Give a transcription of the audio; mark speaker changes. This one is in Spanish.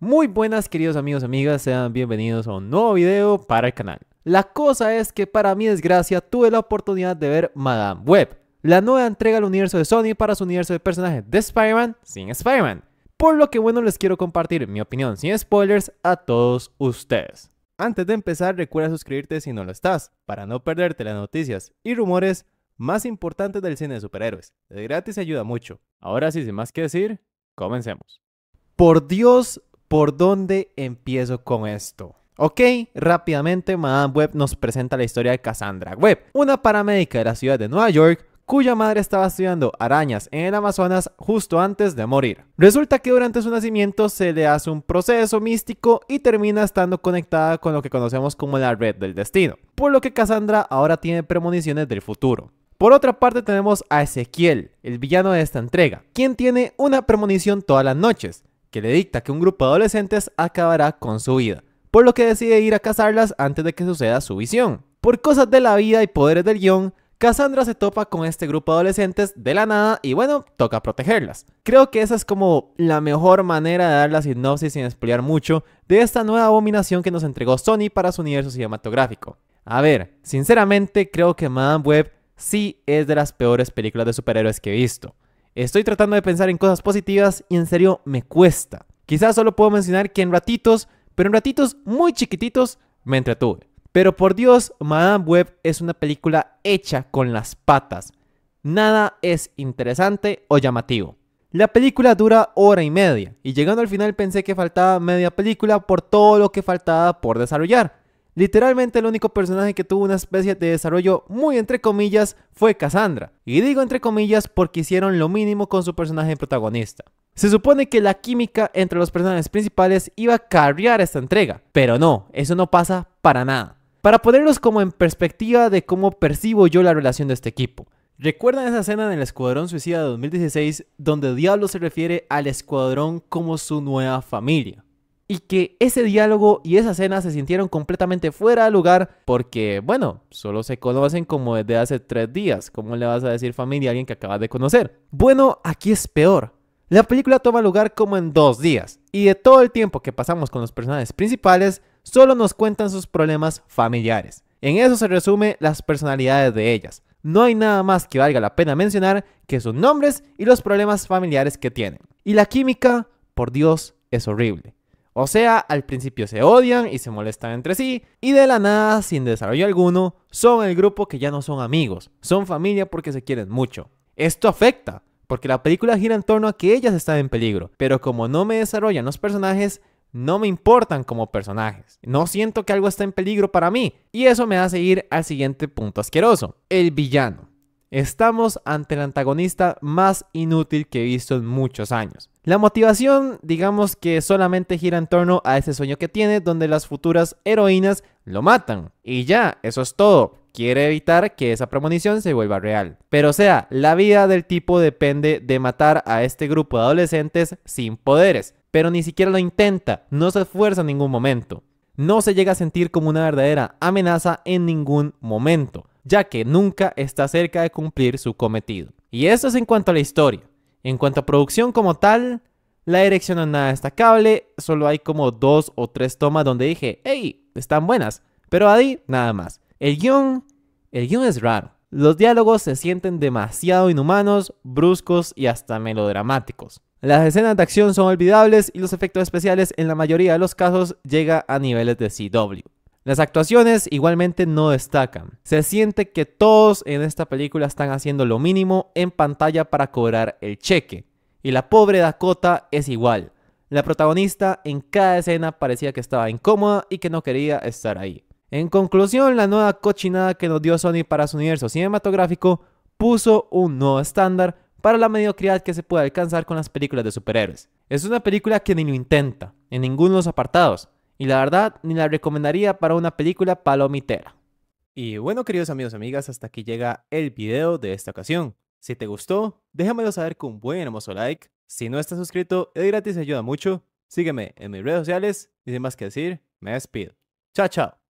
Speaker 1: Muy buenas queridos amigos y amigas, sean bienvenidos a un nuevo video para el canal. La cosa es que para mi desgracia tuve la oportunidad de ver Madame Web, la nueva entrega al universo de Sony para su universo de personajes de Spider-Man sin Spider-Man. Por lo que bueno les quiero compartir mi opinión sin spoilers a todos ustedes. Antes de empezar recuerda suscribirte si no lo estás, para no perderte las noticias y rumores más importantes del cine de superhéroes. De gratis ayuda mucho. Ahora sí, sin más que decir, comencemos. Por Dios, ¿Por dónde empiezo con esto? Ok, rápidamente Madame Webb nos presenta la historia de Cassandra Webb, una paramédica de la ciudad de Nueva York cuya madre estaba estudiando arañas en el Amazonas justo antes de morir. Resulta que durante su nacimiento se le hace un proceso místico y termina estando conectada con lo que conocemos como la red del destino, por lo que Cassandra ahora tiene premoniciones del futuro. Por otra parte tenemos a Ezequiel, el villano de esta entrega, quien tiene una premonición todas las noches, que le dicta que un grupo de adolescentes acabará con su vida, por lo que decide ir a cazarlas antes de que suceda su visión. Por cosas de la vida y poderes del guión, Cassandra se topa con este grupo de adolescentes de la nada y bueno, toca protegerlas. Creo que esa es como la mejor manera de dar la sinopsis sin explicar mucho de esta nueva abominación que nos entregó Sony para su universo cinematográfico. A ver, sinceramente creo que Madame Web sí es de las peores películas de superhéroes que he visto. Estoy tratando de pensar en cosas positivas y en serio me cuesta. Quizás solo puedo mencionar que en ratitos, pero en ratitos muy chiquititos, me entretuve. Pero por Dios, Madame Web es una película hecha con las patas. Nada es interesante o llamativo. La película dura hora y media, y llegando al final pensé que faltaba media película por todo lo que faltaba por desarrollar. Literalmente el único personaje que tuvo una especie de desarrollo muy entre comillas fue Cassandra. Y digo entre comillas porque hicieron lo mínimo con su personaje protagonista. Se supone que la química entre los personajes principales iba a cargar esta entrega, pero no, eso no pasa para nada. Para ponerlos como en perspectiva de cómo percibo yo la relación de este equipo. ¿Recuerdan esa escena en el Escuadrón Suicida de 2016 donde Diablo se refiere al Escuadrón como su nueva familia? y que ese diálogo y esa escena se sintieron completamente fuera de lugar porque, bueno, solo se conocen como desde hace tres días. ¿Cómo le vas a decir familia a alguien que acabas de conocer? Bueno, aquí es peor. La película toma lugar como en dos días y de todo el tiempo que pasamos con los personajes principales, solo nos cuentan sus problemas familiares. En eso se resume las personalidades de ellas. No hay nada más que valga la pena mencionar que sus nombres y los problemas familiares que tienen. Y la química, por Dios, es horrible. O sea, al principio se odian y se molestan entre sí, y de la nada, sin desarrollo alguno, son el grupo que ya no son amigos, son familia porque se quieren mucho. Esto afecta, porque la película gira en torno a que ellas están en peligro, pero como no me desarrollan los personajes, no me importan como personajes. No siento que algo está en peligro para mí, y eso me hace ir al siguiente punto asqueroso, el villano. Estamos ante el antagonista más inútil que he visto en muchos años. La motivación, digamos que solamente gira en torno a ese sueño que tiene donde las futuras heroínas lo matan. Y ya, eso es todo. Quiere evitar que esa premonición se vuelva real. Pero o sea, la vida del tipo depende de matar a este grupo de adolescentes sin poderes. Pero ni siquiera lo intenta, no se esfuerza en ningún momento. No se llega a sentir como una verdadera amenaza en ningún momento ya que nunca está cerca de cumplir su cometido. Y eso es en cuanto a la historia. En cuanto a producción como tal, la dirección no es nada destacable, solo hay como dos o tres tomas donde dije, hey, están buenas, pero ahí nada más. El guión, el es raro. Los diálogos se sienten demasiado inhumanos, bruscos y hasta melodramáticos. Las escenas de acción son olvidables y los efectos especiales en la mayoría de los casos llega a niveles de CW. Las actuaciones igualmente no destacan. Se siente que todos en esta película están haciendo lo mínimo en pantalla para cobrar el cheque. Y la pobre Dakota es igual. La protagonista en cada escena parecía que estaba incómoda y que no quería estar ahí. En conclusión, la nueva cochinada que nos dio Sony para su universo cinematográfico puso un nuevo estándar para la mediocridad que se puede alcanzar con las películas de superhéroes. Es una película que ni lo intenta, en ninguno de los apartados. Y la verdad, ni la recomendaría para una película palomitera. Y bueno, queridos amigos y amigas, hasta aquí llega el video de esta ocasión. Si te gustó, déjamelo saber con un buen hermoso like. Si no estás suscrito, es gratis, y ayuda mucho. Sígueme en mis redes sociales y sin más que decir, me despido. Chao, chao.